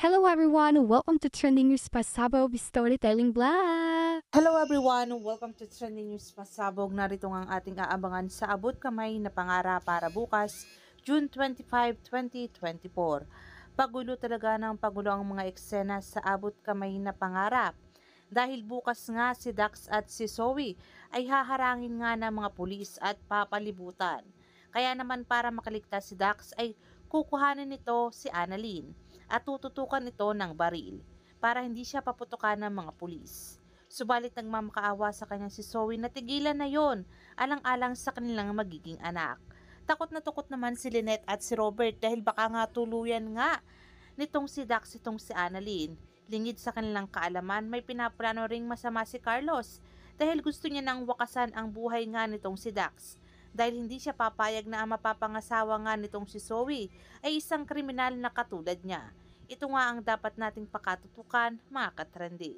Hello everyone, welcome to Trending News Pasabog Storytelling Blog! Hello everyone, welcome to Trending News Pasabog. Narito ang ating aabangan sa abot kamay na pangarap para bukas, June 25, 2024. Pagulo talaga ng pagulo ang mga eksena sa abot kamay na pangarap. Dahil bukas nga si Dax at si Zoe ay haharangin nga ng mga pulis at papalibutan. Kaya naman para makaligtas si Dax ay kukuhanin nito si Annalyn at tututukan ito ng baril para hindi siya paputukan ng mga pulis. Subalit nagmamakaawa sa kanya si Zoe na tigilan na yon alang-alang sa kanilang magiging anak. Takot na takot naman si Lynette at si Robert dahil baka nga tuluyan nga nitong si Dax itong si Annalyn. Lingid sa kanilang kaalaman, may pinaplano ring masama si Carlos dahil gusto niya nang wakasan ang buhay nga nitong si Dax dahil hindi siya papayag na ang mapapangasawa nga nitong si Zoe ay isang kriminal na katulad niya. Ito nga ang dapat nating pakatutukan mga katrendi.